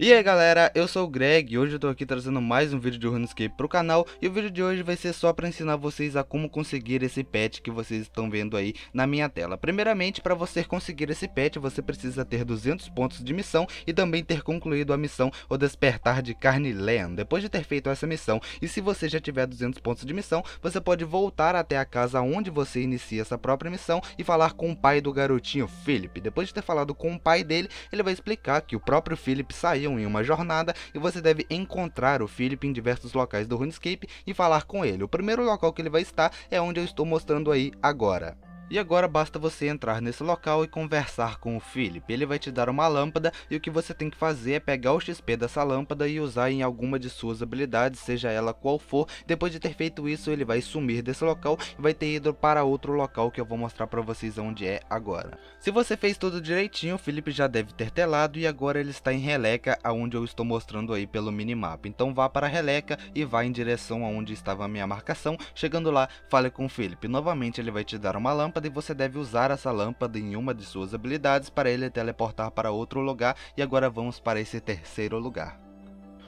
E aí galera, eu sou o Greg e hoje eu tô aqui trazendo mais um vídeo de RuneScape pro canal E o vídeo de hoje vai ser só pra ensinar vocês a como conseguir esse pet que vocês estão vendo aí na minha tela Primeiramente, para você conseguir esse pet, você precisa ter 200 pontos de missão E também ter concluído a missão O Despertar de Carnilean Depois de ter feito essa missão, e se você já tiver 200 pontos de missão Você pode voltar até a casa onde você inicia essa própria missão E falar com o pai do garotinho, Philip Depois de ter falado com o pai dele, ele vai explicar que o próprio Philip saiu iniciam em uma jornada e você deve encontrar o Philip em diversos locais do RuneScape e falar com ele. O primeiro local que ele vai estar é onde eu estou mostrando aí agora. E agora basta você entrar nesse local e conversar com o Philip. Ele vai te dar uma lâmpada e o que você tem que fazer é pegar o XP dessa lâmpada e usar em alguma de suas habilidades, seja ela qual for. Depois de ter feito isso, ele vai sumir desse local e vai ter ido para outro local que eu vou mostrar para vocês onde é agora. Se você fez tudo direitinho, o Philip já deve ter telado e agora ele está em Releca, aonde eu estou mostrando aí pelo minimapa. Então vá para Releca e vá em direção aonde estava a minha marcação. Chegando lá, fale com o Philip. Novamente ele vai te dar uma lâmpada lâmpada e você deve usar essa lâmpada em uma de suas habilidades para ele teleportar para outro lugar e agora vamos para esse terceiro lugar.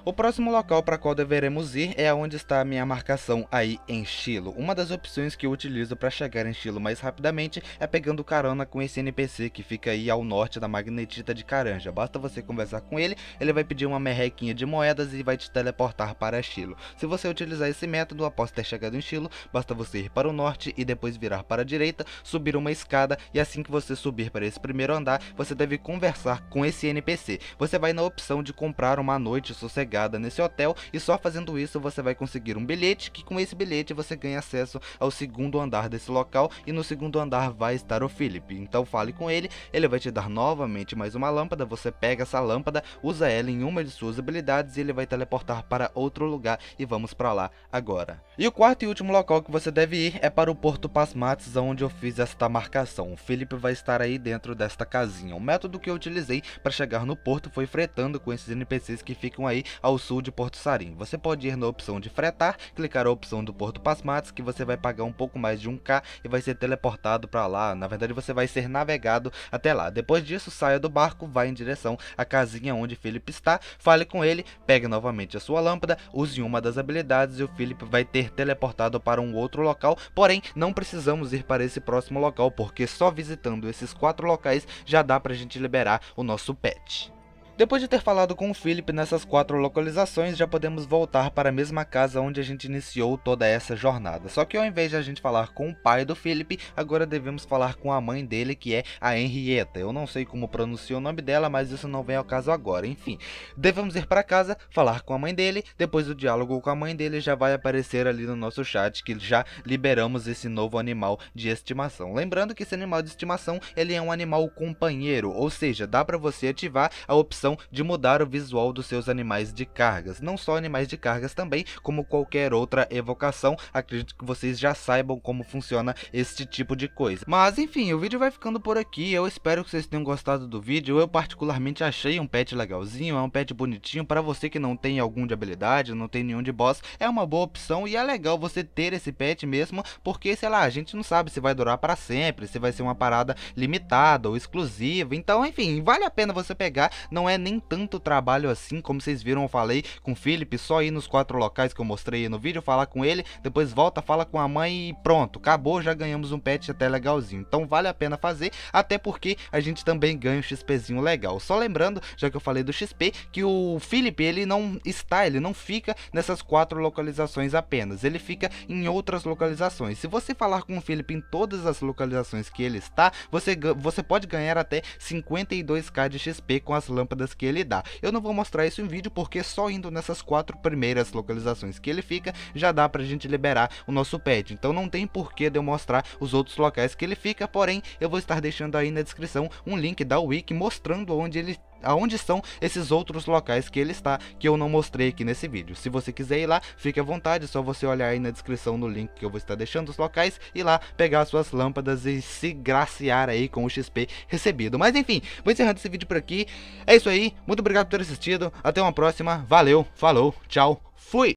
O próximo local para qual deveremos ir é onde está a minha marcação aí em Chilo. Uma das opções que eu utilizo para chegar em Chilo mais rapidamente é pegando carona com esse NPC que fica aí ao norte da magnetita de Caranja. Basta você conversar com ele, ele vai pedir uma merrequinha de moedas e vai te teleportar para Chilo. Se você utilizar esse método após ter chegado em Chilo, basta você ir para o norte e depois virar para a direita, subir uma escada e assim que você subir para esse primeiro andar, você deve conversar com esse NPC. Você vai na opção de comprar uma noite sossegada hospedagada nesse hotel e só fazendo isso você vai conseguir um bilhete que com esse bilhete você ganha acesso ao segundo andar desse local e no segundo andar vai estar o Philip. Então fale com ele, ele vai te dar novamente mais uma lâmpada, você pega essa lâmpada, usa ela em uma de suas habilidades e ele vai teleportar para outro lugar e vamos para lá agora. E o quarto e último local que você deve ir é para o Porto Pasmates, onde eu fiz esta marcação. O Philip vai estar aí dentro desta casinha. O método que eu utilizei para chegar no porto foi fretando com esses NPCs que ficam aí ao sul de Porto Sarim. Você pode ir na opção de fretar, clicar a opção do Porto Pasmates, que você vai pagar um pouco mais de 1k e vai ser teleportado para lá. Na verdade, você vai ser navegado até lá. Depois disso, saia do barco, vá em direção à casinha onde Philip está, fale com ele, pegue novamente a sua lâmpada, use uma das habilidades e o Philip vai ter teleportado para um outro local. Porém, não precisamos ir para esse próximo local, porque só visitando esses quatro locais já dá para a gente liberar o nosso pet. Depois de ter falado com o Philip nessas quatro localizações, já podemos voltar para a mesma casa onde a gente iniciou toda essa jornada. Só que ao invés de a gente falar com o pai do Philip, agora devemos falar com a mãe dele, que é a Henrietta. Eu não sei como pronuncia o nome dela, mas isso não vem ao caso agora. Enfim, devemos ir para casa, falar com a mãe dele, depois do diálogo com a mãe dele já vai aparecer ali no nosso chat, que já liberamos esse novo animal de estimação. Lembrando que esse animal de estimação, ele é um animal companheiro, ou seja, dá para você ativar a opção intenção de mudar o visual dos seus animais de cargas. Não só animais de cargas também, como qualquer outra evocação. Acredito que vocês já saibam como funciona este tipo de coisa. Mas enfim, o vídeo vai ficando por aqui. Eu espero que vocês tenham gostado do vídeo. Eu particularmente achei um pet legalzinho, é um pet bonitinho. Para você que não tem algum de habilidade, não tem nenhum de boss, é uma boa opção e é legal você ter esse pet mesmo, porque sei lá, a gente não sabe se vai durar para sempre, se vai ser uma parada limitada ou exclusiva. Então, enfim, vale a pena você pegar, não é nem tanto trabalho assim, como vocês viram eu falei com o Felipe, só ir nos quatro locais que eu mostrei no vídeo, falar com ele, depois volta, fala com a mãe e pronto, acabou, já ganhamos um pet até legalzinho. Então vale a pena fazer, até porque a gente também ganha um XPzinho legal. Só lembrando, já que eu falei do XP, que o Felipe ele não está, ele não fica nessas quatro localizações apenas, ele fica em outras localizações. Se você falar com o Felipe em todas as localizações que ele está, você, você pode ganhar até 52k de XP com as lâmpadas que ele dá. Eu não vou mostrar isso em vídeo porque só indo nessas quatro primeiras localizações que ele fica, já dá pra gente liberar o nosso pet. Então não tem porquê de eu mostrar os outros locais que ele fica, porém eu vou estar deixando aí na descrição um link da Wiki mostrando onde ele aonde são esses outros locais que ele está, que eu não mostrei aqui nesse vídeo. Se você quiser ir lá, fique à vontade, é só você olhar aí na descrição no link que eu vou estar deixando os locais e lá pegar suas lâmpadas e se graciar aí com o XP recebido. Mas enfim, vou encerrando esse vídeo por aqui. É isso aí, muito obrigado por ter assistido, até uma próxima, valeu, falou, tchau, fui!